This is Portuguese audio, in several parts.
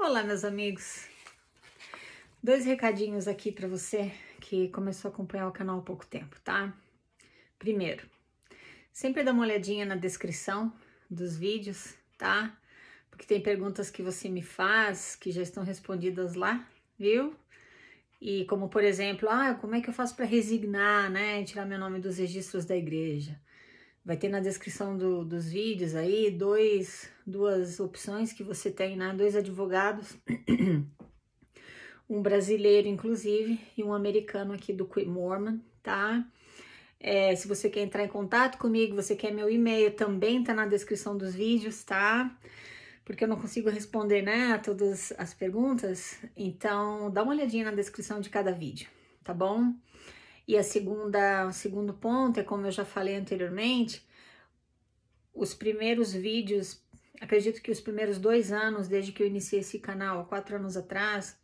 Olá, meus amigos. Dois recadinhos aqui para você que começou a acompanhar o canal há pouco tempo, tá? Primeiro, sempre dá uma olhadinha na descrição dos vídeos, tá? Porque tem perguntas que você me faz que já estão respondidas lá, viu? E como, por exemplo, ah, como é que eu faço para resignar, né, tirar meu nome dos registros da igreja? Vai ter na descrição do, dos vídeos aí dois, duas opções que você tem, né? Dois advogados, um brasileiro, inclusive, e um americano aqui do Quit Mormon, tá? É, se você quer entrar em contato comigo, você quer meu e-mail, também tá na descrição dos vídeos, tá? Porque eu não consigo responder, né, a todas as perguntas. Então, dá uma olhadinha na descrição de cada vídeo, tá bom? E a segunda, o segundo ponto é como eu já falei anteriormente, os primeiros vídeos, acredito que os primeiros dois anos desde que eu iniciei esse canal, quatro anos atrás,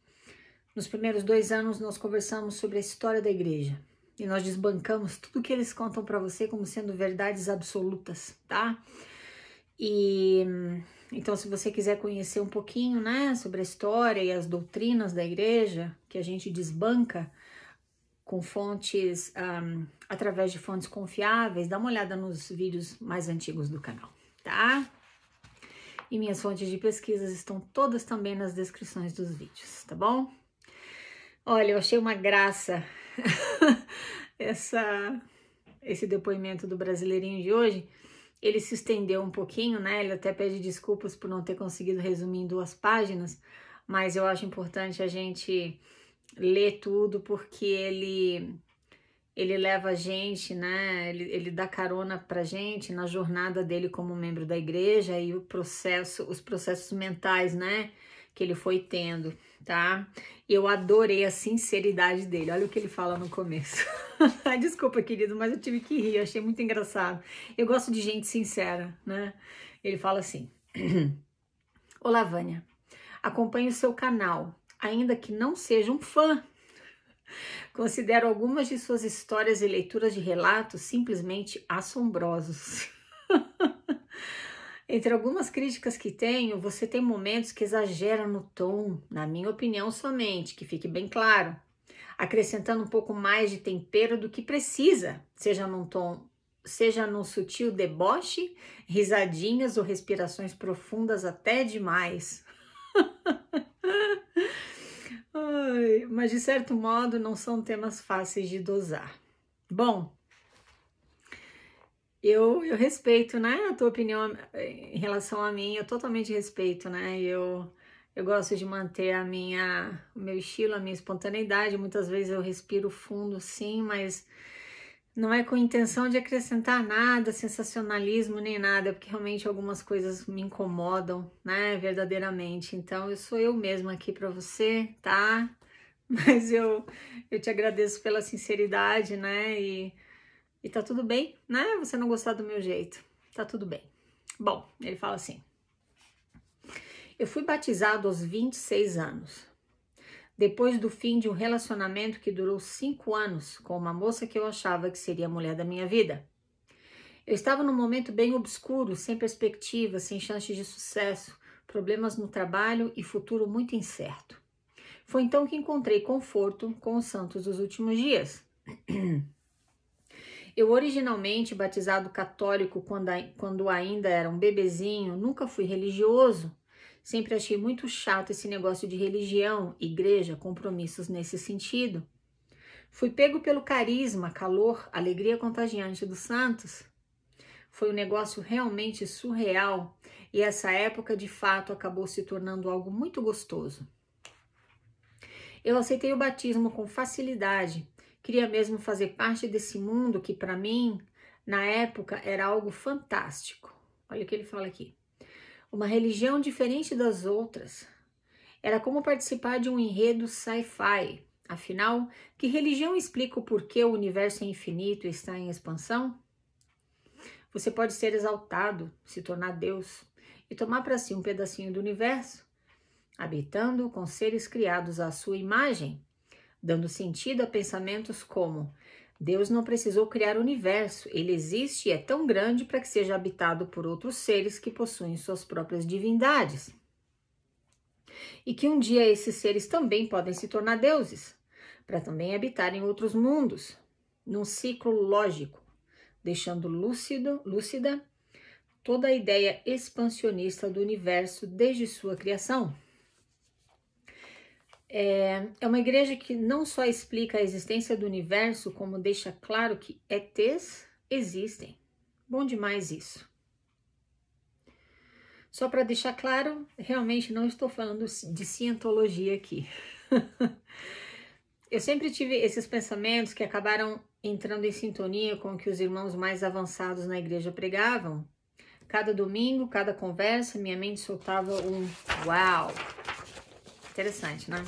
nos primeiros dois anos nós conversamos sobre a história da igreja e nós desbancamos tudo que eles contam para você como sendo verdades absolutas, tá? E então, se você quiser conhecer um pouquinho, né, sobre a história e as doutrinas da igreja que a gente desbanca, com fontes, um, através de fontes confiáveis, dá uma olhada nos vídeos mais antigos do canal, tá? E minhas fontes de pesquisas estão todas também nas descrições dos vídeos, tá bom? Olha, eu achei uma graça essa, esse depoimento do brasileirinho de hoje. Ele se estendeu um pouquinho, né? Ele até pede desculpas por não ter conseguido resumir em duas páginas, mas eu acho importante a gente lê tudo porque ele ele leva a gente, né? Ele, ele dá carona pra gente na jornada dele como membro da igreja e o processo, os processos mentais, né? Que ele foi tendo, tá? Eu adorei a sinceridade dele. Olha o que ele fala no começo. Desculpa, querido, mas eu tive que rir, achei muito engraçado. Eu gosto de gente sincera, né? Ele fala assim: Olá, Vânia. acompanhe o seu canal ainda que não seja um fã. Considero algumas de suas histórias e leituras de relatos simplesmente assombrosos. Entre algumas críticas que tenho, você tem momentos que exagera no tom, na minha opinião somente, que fique bem claro, acrescentando um pouco mais de tempero do que precisa, seja num tom, seja num sutil deboche, risadinhas ou respirações profundas até demais. Ai, mas de certo modo não são temas fáceis de dosar. Bom, eu, eu respeito, né, a tua opinião eh, em relação a mim, eu totalmente respeito, né? Eu eu gosto de manter a minha o meu estilo, a minha espontaneidade. Muitas vezes eu respiro fundo, sim, mas não é com intenção de acrescentar nada, sensacionalismo nem nada, porque realmente algumas coisas me incomodam, né, verdadeiramente. Então eu sou eu mesma aqui para você, tá? Mas eu eu te agradeço pela sinceridade, né? E e tá tudo bem, né? Você não gostar do meu jeito. Tá tudo bem. Bom, ele fala assim: Eu fui batizado aos 26 anos depois do fim de um relacionamento que durou cinco anos com uma moça que eu achava que seria a mulher da minha vida. Eu estava num momento bem obscuro, sem perspectiva, sem chances de sucesso, problemas no trabalho e futuro muito incerto. Foi então que encontrei conforto com os santos dos últimos dias. Eu, originalmente batizado católico quando, quando ainda era um bebezinho, nunca fui religioso, Sempre achei muito chato esse negócio de religião, igreja, compromissos nesse sentido. Fui pego pelo carisma, calor, alegria contagiante dos Santos. Foi um negócio realmente surreal e essa época de fato acabou se tornando algo muito gostoso. Eu aceitei o batismo com facilidade, queria mesmo fazer parte desse mundo que para mim, na época, era algo fantástico. Olha o que ele fala aqui. Uma religião diferente das outras. Era como participar de um enredo sci-fi. Afinal, que religião explica o porquê o universo é infinito e está em expansão? Você pode ser exaltado, se tornar Deus e tomar para si um pedacinho do universo, habitando com seres criados à sua imagem, dando sentido a pensamentos como: Deus não precisou criar o universo, ele existe e é tão grande para que seja habitado por outros seres que possuem suas próprias divindades. E que um dia esses seres também podem se tornar deuses, para também habitar em outros mundos, num ciclo lógico, deixando lúcido, lúcida toda a ideia expansionista do universo desde sua criação. É, é uma igreja que não só explica a existência do universo, como deixa claro que ETs existem. Bom demais isso. Só para deixar claro, realmente não estou falando de cientologia aqui. Eu sempre tive esses pensamentos que acabaram entrando em sintonia com o que os irmãos mais avançados na igreja pregavam. Cada domingo, cada conversa, minha mente soltava um uau. Interessante, né?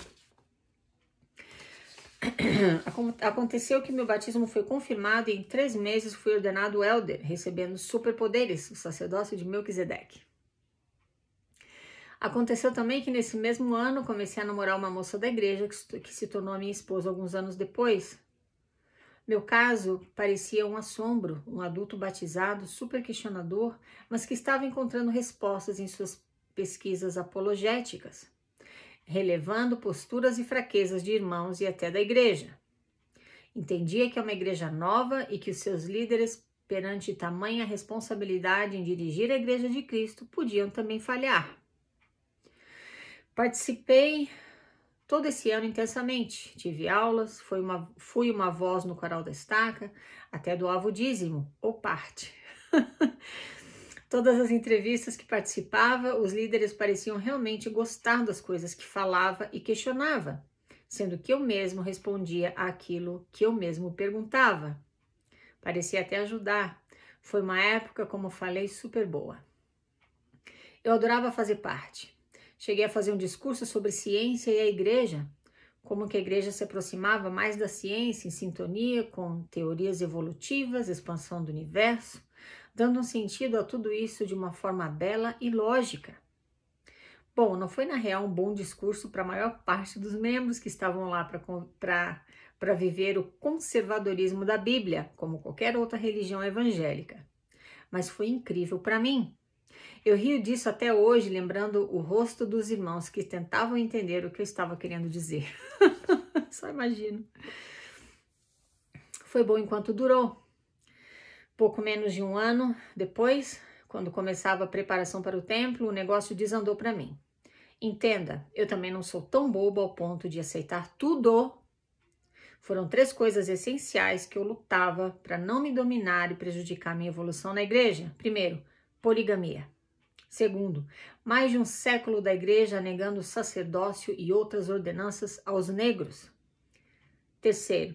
Aconteceu que meu batismo foi confirmado e em três meses fui ordenado elder, recebendo superpoderes, o sacerdócio de Melquisedeque. Aconteceu também que nesse mesmo ano comecei a namorar uma moça da igreja que, que se tornou minha esposa alguns anos depois. Meu caso parecia um assombro, um adulto batizado, super questionador, mas que estava encontrando respostas em suas pesquisas apologéticas relevando posturas e fraquezas de irmãos e até da igreja. Entendia que é uma igreja nova e que os seus líderes, perante tamanha responsabilidade em dirigir a igreja de Cristo, podiam também falhar. Participei todo esse ano intensamente. Tive aulas, fui uma, fui uma voz no coral da estaca, até do o dízimo, ou parte. Todas as entrevistas que participava, os líderes pareciam realmente gostar das coisas que falava e questionava, sendo que eu mesmo respondia àquilo que eu mesmo perguntava. Parecia até ajudar. Foi uma época, como falei, super boa. Eu adorava fazer parte. Cheguei a fazer um discurso sobre ciência e a igreja, como que a igreja se aproximava mais da ciência em sintonia com teorias evolutivas, expansão do universo dando um sentido a tudo isso de uma forma bela e lógica. Bom, não foi na real um bom discurso para a maior parte dos membros que estavam lá para viver o conservadorismo da Bíblia, como qualquer outra religião evangélica. Mas foi incrível para mim. Eu rio disso até hoje, lembrando o rosto dos irmãos que tentavam entender o que eu estava querendo dizer. Só imagino. Foi bom enquanto durou. Pouco menos de um ano depois, quando começava a preparação para o templo, o negócio desandou para mim. Entenda, eu também não sou tão bobo ao ponto de aceitar tudo. Foram três coisas essenciais que eu lutava para não me dominar e prejudicar minha evolução na igreja. Primeiro, poligamia. Segundo, mais de um século da igreja negando sacerdócio e outras ordenanças aos negros. Terceiro,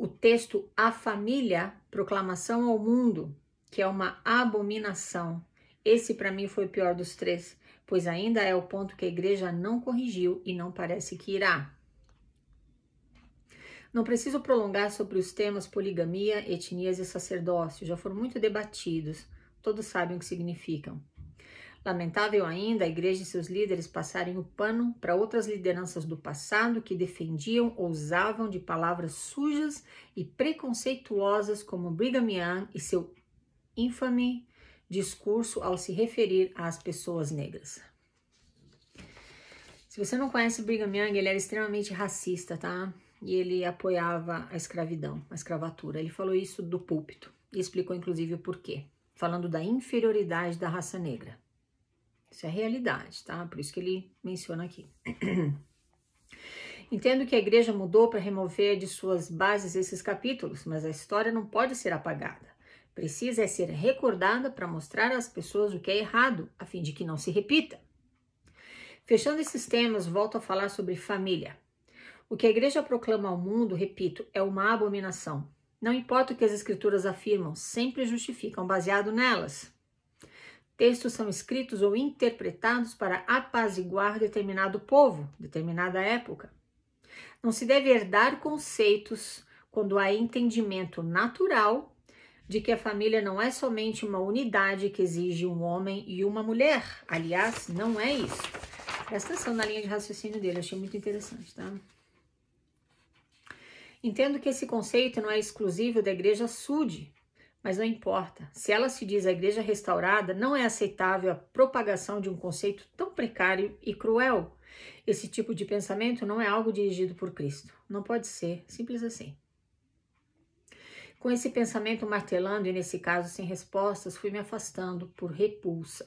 o texto A Família, Proclamação ao Mundo, que é uma abominação. Esse para mim foi o pior dos três, pois ainda é o ponto que a igreja não corrigiu e não parece que irá. Não preciso prolongar sobre os temas poligamia, etnias e sacerdócio, já foram muito debatidos, todos sabem o que significam. Lamentável ainda a igreja e seus líderes passarem o pano para outras lideranças do passado que defendiam ou usavam de palavras sujas e preconceituosas como Brigham Young e seu infame discurso ao se referir às pessoas negras. Se você não conhece Brigham Young, ele era extremamente racista, tá? E ele apoiava a escravidão, a escravatura. Ele falou isso do púlpito e explicou inclusive o porquê, falando da inferioridade da raça negra. Isso é realidade, tá? Por isso que ele menciona aqui. Entendo que a igreja mudou para remover de suas bases esses capítulos, mas a história não pode ser apagada. Precisa é ser recordada para mostrar às pessoas o que é errado, a fim de que não se repita. Fechando esses temas, volto a falar sobre família. O que a igreja proclama ao mundo, repito, é uma abominação. Não importa o que as escrituras afirmam, sempre justificam baseado nelas. Textos são escritos ou interpretados para apaziguar determinado povo, determinada época. Não se deve herdar conceitos quando há entendimento natural de que a família não é somente uma unidade que exige um homem e uma mulher. Aliás, não é isso. Presta atenção na linha de raciocínio dele, achei muito interessante, tá? Entendo que esse conceito não é exclusivo da Igreja Sud, mas não importa, se ela se diz a igreja restaurada, não é aceitável a propagação de um conceito tão precário e cruel. Esse tipo de pensamento não é algo dirigido por Cristo. Não pode ser, simples assim. Com esse pensamento martelando e, nesse caso, sem respostas, fui me afastando por repulsa.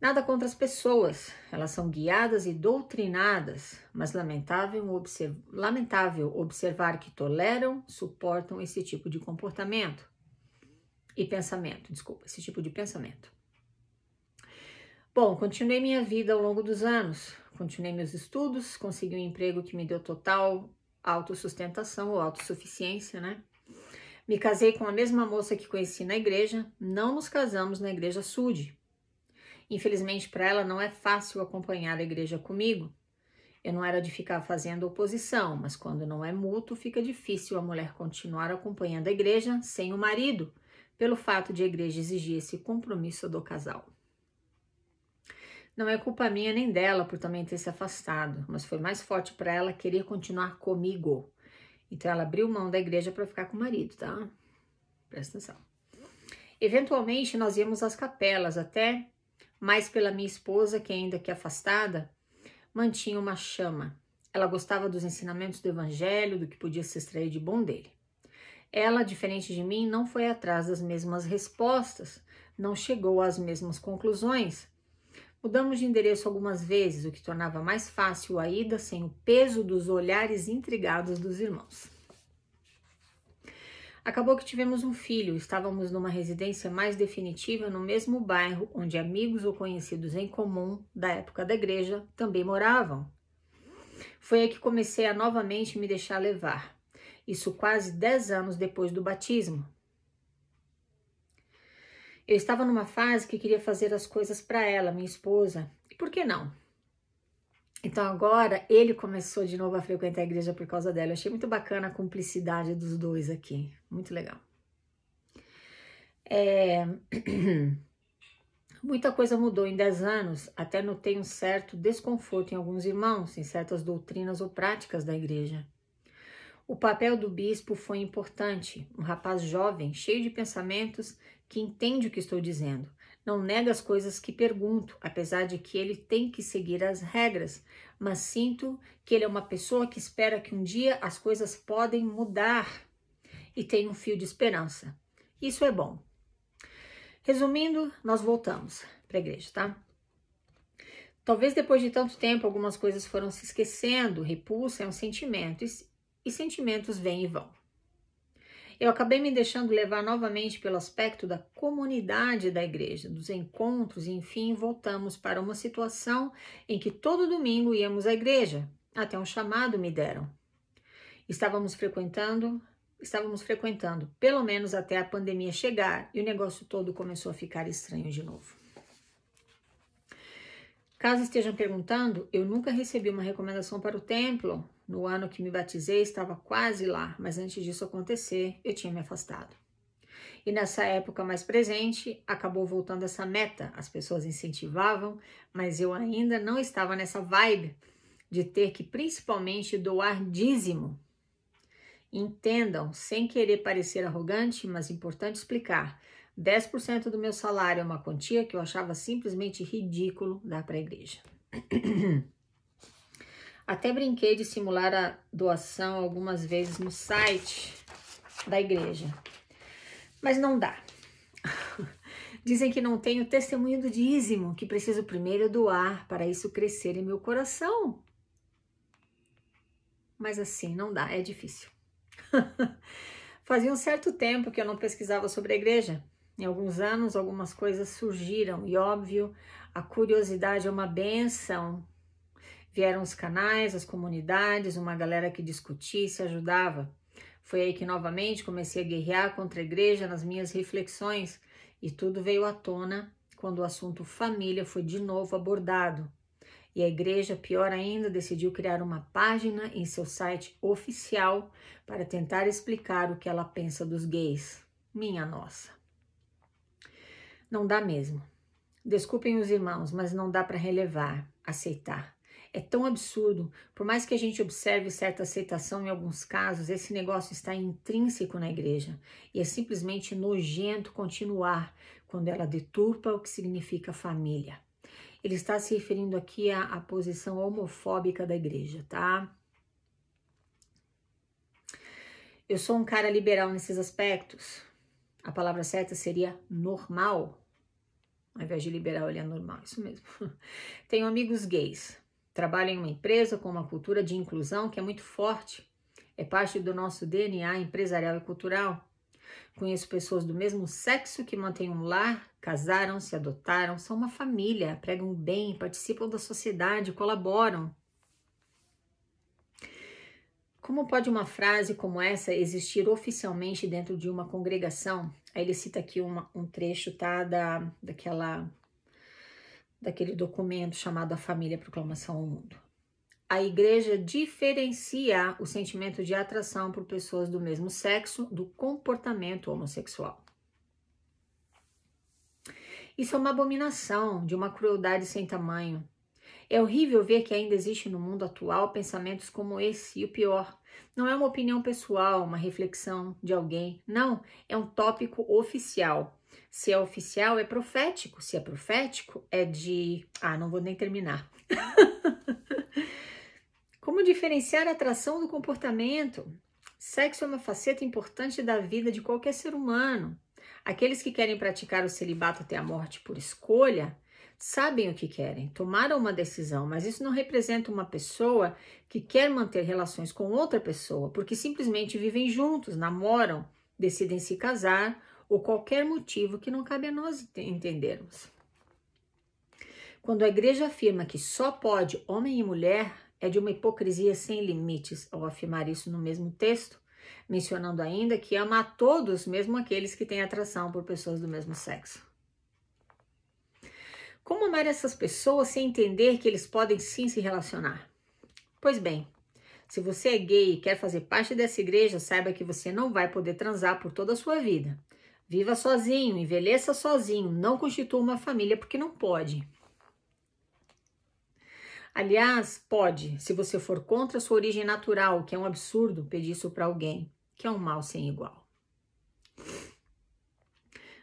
Nada contra as pessoas, elas são guiadas e doutrinadas, mas lamentável, observ... lamentável observar que toleram, suportam esse tipo de comportamento e pensamento, desculpa, esse tipo de pensamento. Bom, continuei minha vida ao longo dos anos, continuei meus estudos, consegui um emprego que me deu total autossustentação ou autossuficiência, né? Me casei com a mesma moça que conheci na igreja, não nos casamos na igreja SUD, Infelizmente, para ela não é fácil acompanhar a igreja comigo. Eu não era de ficar fazendo oposição, mas quando não é mútuo, fica difícil a mulher continuar acompanhando a igreja sem o marido, pelo fato de a igreja exigir esse compromisso do casal. Não é culpa minha nem dela por também ter se afastado, mas foi mais forte para ela querer continuar comigo. Então ela abriu mão da igreja para ficar com o marido, tá? Presta atenção. Eventualmente nós íamos às capelas até mas pela minha esposa, que é ainda que afastada, mantinha uma chama. Ela gostava dos ensinamentos do evangelho, do que podia se extrair de bom dele. Ela, diferente de mim, não foi atrás das mesmas respostas, não chegou às mesmas conclusões. Mudamos de endereço algumas vezes, o que tornava mais fácil a ida sem o peso dos olhares intrigados dos irmãos. Acabou que tivemos um filho, estávamos numa residência mais definitiva no mesmo bairro onde amigos ou conhecidos em comum da época da igreja também moravam. Foi aí que comecei a novamente me deixar levar, isso quase 10 anos depois do batismo. Eu estava numa fase que queria fazer as coisas para ela, minha esposa, e por que não? Então agora ele começou de novo a frequentar a igreja por causa dela. Eu achei muito bacana a cumplicidade dos dois aqui. Muito legal. É... Muita coisa mudou em 10 anos, até notei um certo desconforto em alguns irmãos, em certas doutrinas ou práticas da igreja. O papel do bispo foi importante, um rapaz jovem, cheio de pensamentos, que entende o que estou dizendo. Não nega as coisas que pergunto, apesar de que ele tem que seguir as regras, mas sinto que ele é uma pessoa que espera que um dia as coisas podem mudar e tem um fio de esperança. Isso é bom. Resumindo, nós voltamos para a igreja, tá? Talvez depois de tanto tempo algumas coisas foram se esquecendo, repulsa é um sentimento e, e sentimentos vêm e vão. Eu acabei me deixando levar novamente pelo aspecto da comunidade da igreja, dos encontros, e, enfim, voltamos para uma situação em que todo domingo íamos à igreja, até um chamado me deram. Estávamos frequentando, estávamos frequentando, pelo menos até a pandemia chegar, e o negócio todo começou a ficar estranho de novo. Caso estejam perguntando, eu nunca recebi uma recomendação para o templo, no ano que me batizei, estava quase lá, mas antes disso acontecer, eu tinha me afastado. E nessa época mais presente, acabou voltando essa meta. As pessoas incentivavam, mas eu ainda não estava nessa vibe de ter que principalmente doar dízimo. Entendam, sem querer parecer arrogante, mas importante explicar. 10% do meu salário é uma quantia que eu achava simplesmente ridículo dar para a igreja. Até brinquei de simular a doação algumas vezes no site da igreja, mas não dá. Dizem que não tenho testemunho do dízimo, que preciso primeiro doar para isso crescer em meu coração. Mas assim, não dá, é difícil. Fazia um certo tempo que eu não pesquisava sobre a igreja. Em alguns anos, algumas coisas surgiram e, óbvio, a curiosidade é uma benção Vieram os canais, as comunidades, uma galera que discutia e se ajudava. Foi aí que novamente comecei a guerrear contra a igreja nas minhas reflexões e tudo veio à tona quando o assunto família foi de novo abordado. E a igreja, pior ainda, decidiu criar uma página em seu site oficial para tentar explicar o que ela pensa dos gays. Minha nossa. Não dá mesmo. Desculpem os irmãos, mas não dá para relevar, aceitar. É tão absurdo. Por mais que a gente observe certa aceitação em alguns casos, esse negócio está intrínseco na igreja e é simplesmente nojento continuar quando ela deturpa o que significa família. Ele está se referindo aqui à, à posição homofóbica da igreja, tá? Eu sou um cara liberal nesses aspectos. A palavra certa seria normal, ao invés de liberal, ele é normal, isso mesmo. Tenho amigos gays. Trabalho em uma empresa com uma cultura de inclusão que é muito forte, é parte do nosso DNA empresarial e cultural. Conheço pessoas do mesmo sexo que mantêm um lar, casaram, se adotaram, são uma família, pregam bem, participam da sociedade, colaboram. Como pode uma frase como essa existir oficialmente dentro de uma congregação? Aí ele cita aqui uma, um trecho tá, da, daquela daquele documento chamado A Família Proclamação ao Mundo. A igreja diferencia o sentimento de atração por pessoas do mesmo sexo do comportamento homossexual. Isso é uma abominação, de uma crueldade sem tamanho. É horrível ver que ainda existe no mundo atual pensamentos como esse, e o pior, não é uma opinião pessoal, uma reflexão de alguém, não, é um tópico oficial, se é oficial, é profético. Se é profético, é de. Ah, não vou nem terminar. Como diferenciar a atração do comportamento? Sexo é uma faceta importante da vida de qualquer ser humano. Aqueles que querem praticar o celibato até a morte por escolha sabem o que querem, tomaram uma decisão, mas isso não representa uma pessoa que quer manter relações com outra pessoa, porque simplesmente vivem juntos, namoram, decidem se casar ou qualquer motivo que não cabe a nós entendermos. Quando a igreja afirma que só pode homem e mulher, é de uma hipocrisia sem limites ao afirmar isso no mesmo texto, mencionando ainda que ama a todos, mesmo aqueles que têm atração por pessoas do mesmo sexo. Como amar essas pessoas sem entender que eles podem sim se relacionar? Pois bem, se você é gay e quer fazer parte dessa igreja, saiba que você não vai poder transar por toda a sua vida. Viva sozinho, envelheça sozinho, não constitua uma família porque não pode. Aliás, pode, se você for contra a sua origem natural, que é um absurdo pedir isso para alguém, que é um mal sem igual.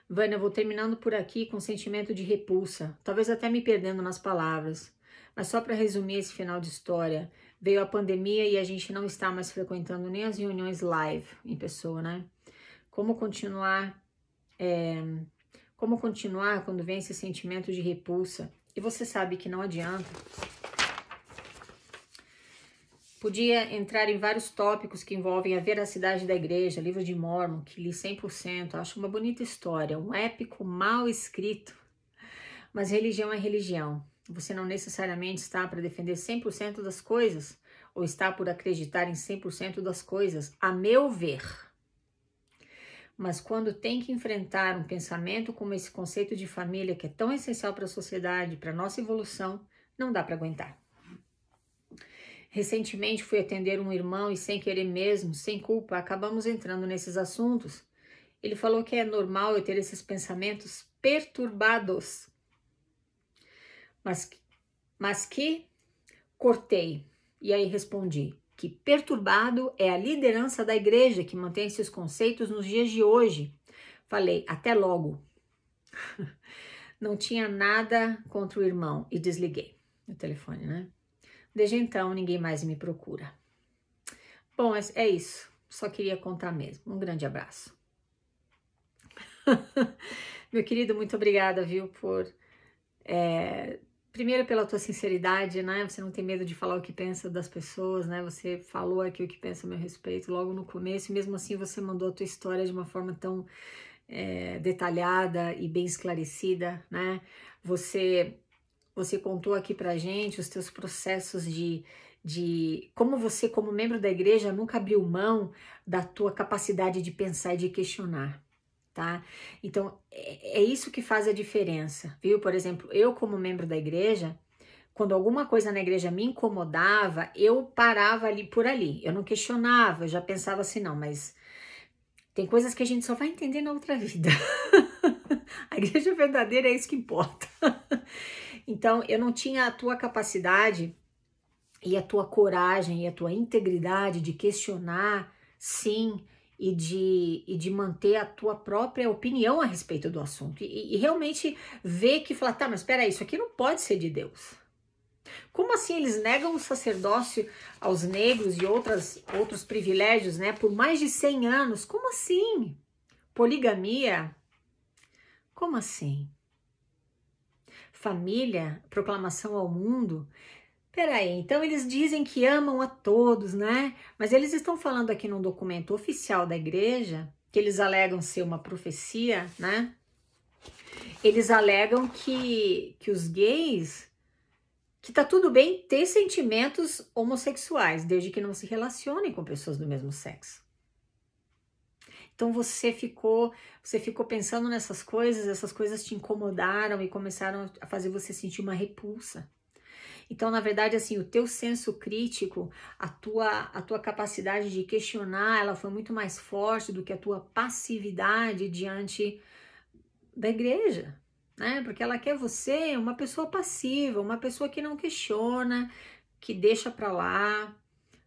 Vânia, eu vou terminando por aqui com um sentimento de repulsa, talvez até me perdendo nas palavras. Mas só para resumir esse final de história, veio a pandemia e a gente não está mais frequentando nem as reuniões live em pessoa, né? Como continuar é, como continuar quando vem esse sentimento de repulsa e você sabe que não adianta. Podia entrar em vários tópicos que envolvem a veracidade da igreja, livro de Mormon, que li 100%, acho uma bonita história, um épico mal escrito. Mas religião é religião. Você não necessariamente está para defender 100% das coisas ou está por acreditar em 100% das coisas, a meu ver mas quando tem que enfrentar um pensamento como esse conceito de família que é tão essencial para a sociedade, para a nossa evolução, não dá para aguentar. Recentemente fui atender um irmão e, sem querer mesmo, sem culpa, acabamos entrando nesses assuntos. Ele falou que é normal eu ter esses pensamentos perturbados, mas, mas que cortei. E aí respondi: que perturbado é a liderança da igreja que mantém esses conceitos nos dias de hoje. Falei, até logo. Não tinha nada contra o irmão e desliguei o telefone, né? Desde então, ninguém mais me procura. Bom, é, é isso. Só queria contar mesmo. Um grande abraço. Meu querido, muito obrigada, viu, por. É primeiro pela tua sinceridade, né? Você não tem medo de falar o que pensa das pessoas, né? Você falou aqui o que pensa a meu respeito logo no começo, e mesmo assim você mandou a tua história de uma forma tão é, detalhada e bem esclarecida, né? Você você contou aqui pra gente os teus processos de de como você como membro da igreja nunca abriu mão da tua capacidade de pensar e de questionar, tá? Então, é, é isso que faz a diferença, viu? Por exemplo, eu, como membro da igreja, quando alguma coisa na igreja me incomodava, eu parava ali por ali. Eu não questionava, eu já pensava assim, não, mas tem coisas que a gente só vai entender na outra vida. a igreja verdadeira é isso que importa. então, eu não tinha a tua capacidade e a tua coragem e a tua integridade de questionar, sim, e de, e de manter a tua própria opinião a respeito do assunto. E, e realmente ver que falar, tá, mas peraí, isso aqui não pode ser de Deus. Como assim eles negam o sacerdócio aos negros e outras, outros privilégios, né? Por mais de 100 anos. Como assim? Poligamia? Como assim? Família, proclamação ao mundo, Peraí, então eles dizem que amam a todos, né? Mas eles estão falando aqui num documento oficial da igreja, que eles alegam ser uma profecia, né? Eles alegam que, que os gays, que tá tudo bem ter sentimentos homossexuais, desde que não se relacionem com pessoas do mesmo sexo. Então você ficou, você ficou pensando nessas coisas, essas coisas te incomodaram e começaram a fazer você sentir uma repulsa. Então, na verdade, assim, o teu senso crítico, a tua, a tua capacidade de questionar, ela foi muito mais forte do que a tua passividade diante da igreja, né? Porque ela quer você uma pessoa passiva, uma pessoa que não questiona, que deixa para lá.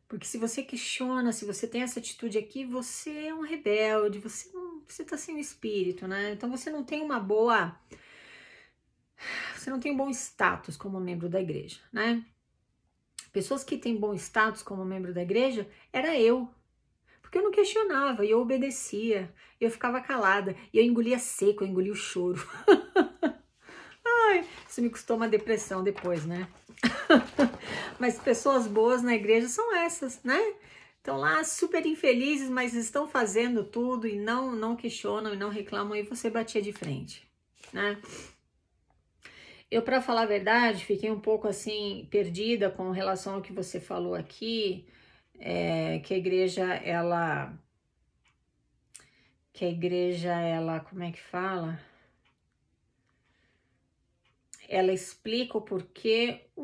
Porque se você questiona, se você tem essa atitude aqui, você é um rebelde, você não, você tá sem o espírito, né? Então você não tem uma boa você não tem um bom status como membro da igreja, né? Pessoas que têm bom status como membro da igreja era eu. Porque eu não questionava, eu obedecia, eu ficava calada, eu engolia seco, eu engolia o choro. Ai, isso me custou uma depressão depois, né? mas pessoas boas na igreja são essas, né? Estão lá super infelizes, mas estão fazendo tudo e não não questionam e não reclamam e você batia de frente, né? Eu, para falar a verdade, fiquei um pouco assim perdida com relação ao que você falou aqui, é, que a igreja ela que a igreja ela, como é que fala? Ela explica o porquê o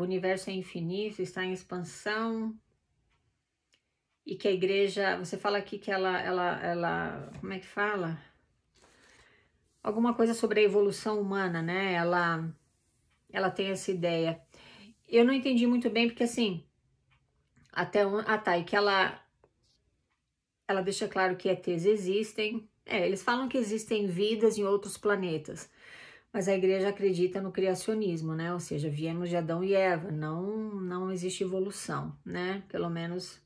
universo é infinito, está em expansão, e que a igreja, você fala aqui que ela, ela, ela, como é que fala? alguma coisa sobre a evolução humana, né? Ela, ela tem essa ideia. Eu não entendi muito bem, porque assim, até um, ah tá, e que ela, ela deixa claro que ETs existem. É, eles falam que existem vidas em outros planetas, mas a igreja acredita no criacionismo, né? Ou seja, viemos de Adão e Eva, não, não existe evolução, né? Pelo menos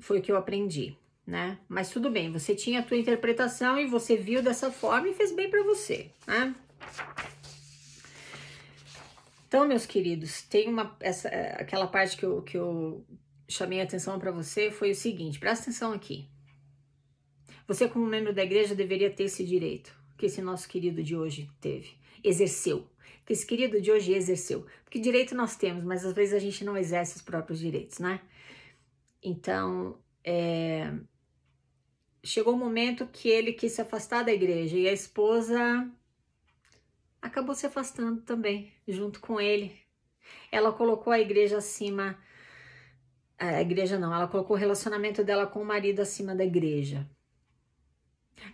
foi o que eu aprendi né? Mas tudo bem, você tinha a tua interpretação e você viu dessa forma e fez bem para você, né? Então, meus queridos, tem uma essa, é, aquela parte que eu, que eu chamei a atenção para você foi o seguinte, presta atenção aqui. Você como membro da igreja deveria ter esse direito que esse nosso querido de hoje teve, exerceu, que esse querido de hoje exerceu. Porque direito nós temos, mas às vezes a gente não exerce os próprios direitos, né? Então, é, chegou um momento que ele quis se afastar da igreja e a esposa acabou se afastando também, junto com ele. Ela colocou a igreja acima. A igreja não, ela colocou o relacionamento dela com o marido acima da igreja.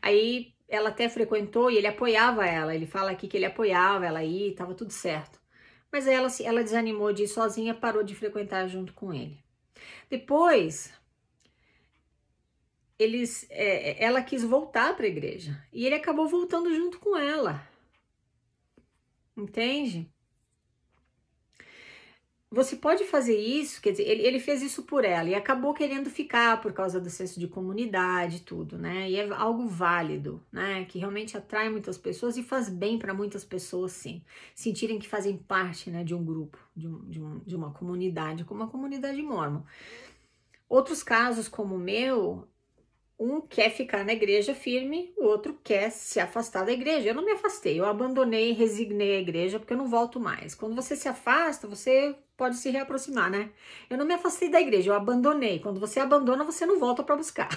Aí ela até frequentou e ele apoiava ela. Ele fala aqui que ele apoiava ela aí, tava tudo certo. Mas aí ela, ela desanimou de ir sozinha, parou de frequentar junto com ele. Depois, eles, é, é, ela quis voltar para a igreja e ele acabou voltando junto com ela. Entende? Você pode fazer isso, quer dizer, ele, ele fez isso por ela e acabou querendo ficar por causa do senso de comunidade e tudo, né? E é algo válido, né? Que realmente atrai muitas pessoas e faz bem para muitas pessoas, sim. Sentirem que fazem parte, né, de um grupo, de, um, de, um, de uma comunidade, como a comunidade mormon. Outros casos, como o meu, um quer ficar na igreja firme, o outro quer se afastar da igreja. Eu não me afastei, eu abandonei, resignei a igreja porque eu não volto mais. Quando você se afasta, você pode se reaproximar, né? Eu não me afastei da igreja, eu abandonei. Quando você abandona, você não volta para buscar.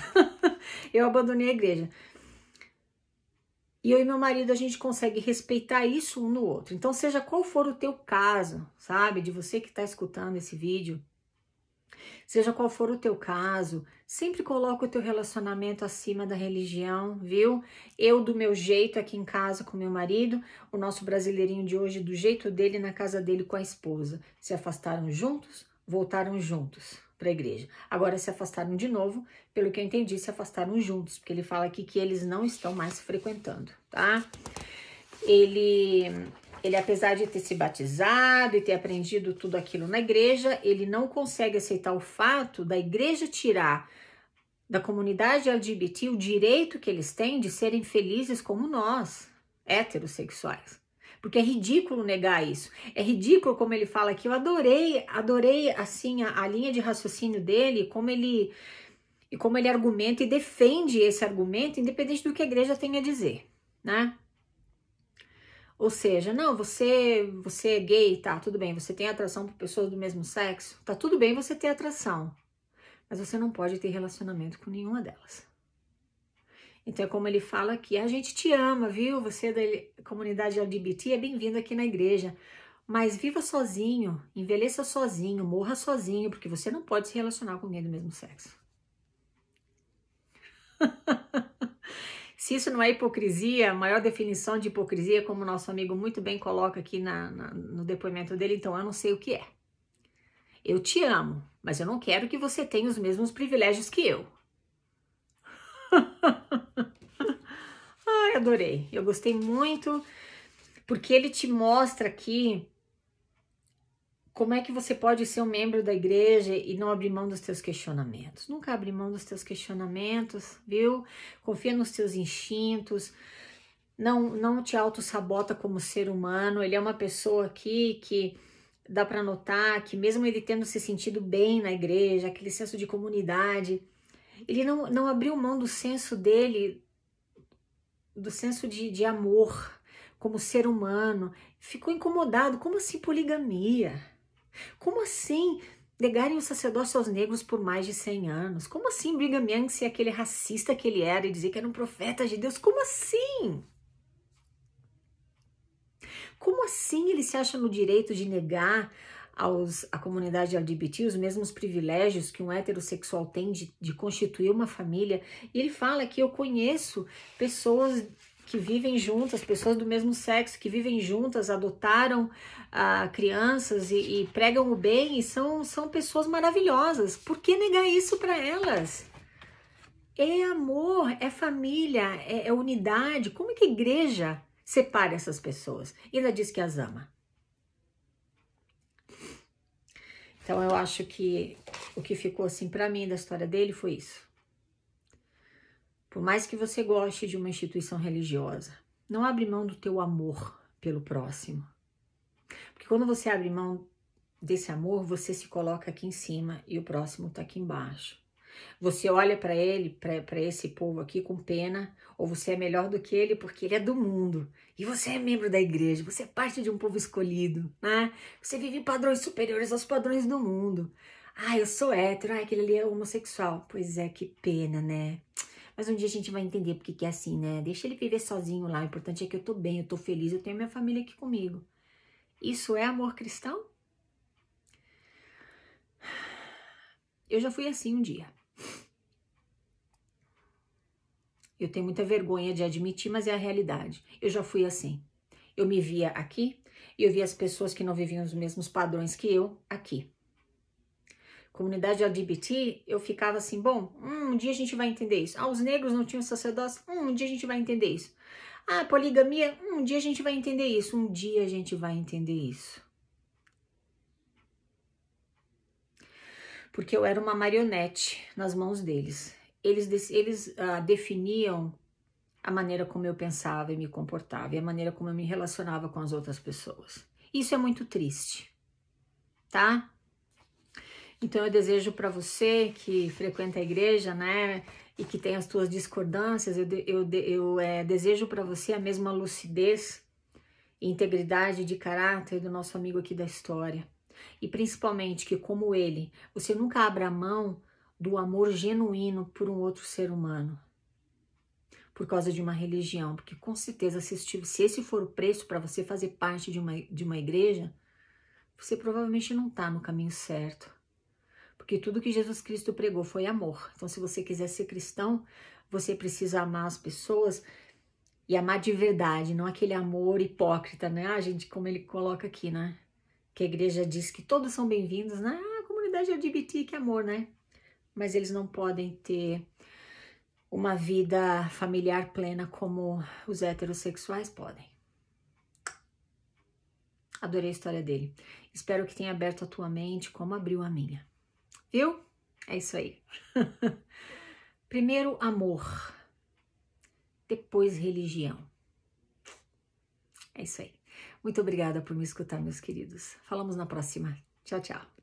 eu abandonei a igreja. E eu e meu marido, a gente consegue respeitar isso um no outro. Então, seja qual for o teu caso, sabe, de você que está escutando esse vídeo, Seja qual for o teu caso, sempre coloca o teu relacionamento acima da religião, viu? Eu do meu jeito aqui em casa com meu marido, o nosso brasileirinho de hoje do jeito dele na casa dele com a esposa. Se afastaram juntos, voltaram juntos para a igreja. Agora se afastaram de novo, pelo que eu entendi, se afastaram juntos, porque ele fala aqui que eles não estão mais frequentando, tá? Ele ele, apesar de ter se batizado e ter aprendido tudo aquilo na igreja, ele não consegue aceitar o fato da igreja tirar da comunidade LGBT o direito que eles têm de serem felizes como nós, heterossexuais. Porque é ridículo negar isso. É ridículo como ele fala aqui. Eu adorei, adorei assim a, a linha de raciocínio dele, como ele e como ele argumenta e defende esse argumento, independente do que a igreja tenha a dizer, né? Ou seja, não, você, você é gay, tá, tudo bem, você tem atração por pessoas do mesmo sexo, tá tudo bem você ter atração, mas você não pode ter relacionamento com nenhuma delas. Então é como ele fala aqui, a gente te ama, viu? Você é da comunidade LGBT é bem-vindo aqui na igreja, mas viva sozinho, envelheça sozinho, morra sozinho, porque você não pode se relacionar com alguém do mesmo sexo. Se isso não é hipocrisia, a maior definição de hipocrisia, como nosso amigo muito bem coloca aqui na, na, no depoimento dele, então eu não sei o que é. Eu te amo, mas eu não quero que você tenha os mesmos privilégios que eu. Ai, adorei. Eu gostei muito, porque ele te mostra aqui como é que você pode ser um membro da igreja e não abrir mão dos teus questionamentos? Nunca abre mão dos teus questionamentos, viu? Confia nos teus instintos. Não, não te auto-sabota como ser humano. Ele é uma pessoa aqui que dá para notar que mesmo ele tendo se sentido bem na igreja, aquele senso de comunidade, ele não, não abriu mão do senso dele, do senso de, de amor como ser humano. Ficou incomodado, como assim poligamia? Como assim negarem o sacerdócio aos negros por mais de 100 anos? Como assim Brigham Young ser aquele racista que ele era e dizer que era um profeta de Deus? Como assim? Como assim ele se acha no direito de negar aos, à comunidade LGBT os mesmos privilégios que um heterossexual tem de, de constituir uma família? E ele fala que eu conheço pessoas que vivem juntas, pessoas do mesmo sexo que vivem juntas, adotaram ah, crianças e, e, pregam o bem e são, são pessoas maravilhosas. Por que negar isso para elas? É amor, é família, é, é unidade. Como é que a igreja separa essas pessoas? E ainda diz que as ama. Então eu acho que o que ficou assim para mim da história dele foi isso. Por mais que você goste de uma instituição religiosa, não abre mão do teu amor pelo próximo. Porque quando você abre mão desse amor, você se coloca aqui em cima e o próximo está aqui embaixo. Você olha para ele, para esse povo aqui com pena, ou você é melhor do que ele porque ele é do mundo. E você é membro da igreja, você é parte de um povo escolhido, né? Você vive em padrões superiores aos padrões do mundo. Ah, eu sou hétero, ah, aquele ali é homossexual. Pois é, que pena, né? Mas um dia a gente vai entender porque que é assim, né? Deixa ele viver sozinho lá. O importante é que eu tô bem, eu tô feliz, eu tenho minha família aqui comigo. Isso é amor cristão? Eu já fui assim um dia. Eu tenho muita vergonha de admitir, mas é a realidade. Eu já fui assim. Eu me via aqui e eu via as pessoas que não viviam os mesmos padrões que eu aqui comunidade LGBT, eu ficava assim, bom, hum, um dia a gente vai entender isso. Ah, os negros não tinham sacerdócio? Hum, um dia a gente vai entender isso. Ah, poligamia? Hum, um dia a gente vai entender isso. Um dia a gente vai entender isso. Porque eu era uma marionete nas mãos deles. Eles, eles ah, definiam a maneira como eu pensava e me comportava, e a maneira como eu me relacionava com as outras pessoas. Isso é muito triste, tá? Então eu desejo para você que frequenta a igreja, né, e que tem as suas discordâncias, eu, eu, eu é, desejo para você a mesma lucidez e integridade de caráter do nosso amigo aqui da história. E principalmente que, como ele, você nunca abra mão do amor genuíno por um outro ser humano por causa de uma religião, porque com certeza se, esse for o preço para você fazer parte de uma, de uma igreja, você provavelmente não está no caminho certo porque tudo que Jesus Cristo pregou foi amor. Então, se você quiser ser cristão, você precisa amar as pessoas e amar de verdade, não aquele amor hipócrita, né? Ah, gente, como ele coloca aqui, né? Que a igreja diz que todos são bem-vindos, né? Ah, a comunidade LGBT, que é amor, né? Mas eles não podem ter uma vida familiar plena como os heterossexuais podem. Adorei a história dele. Espero que tenha aberto a tua mente como abriu a minha viu? É isso aí. Primeiro amor, depois religião. É isso aí. Muito obrigada por me escutar, meus queridos. Falamos na próxima. Tchau, tchau.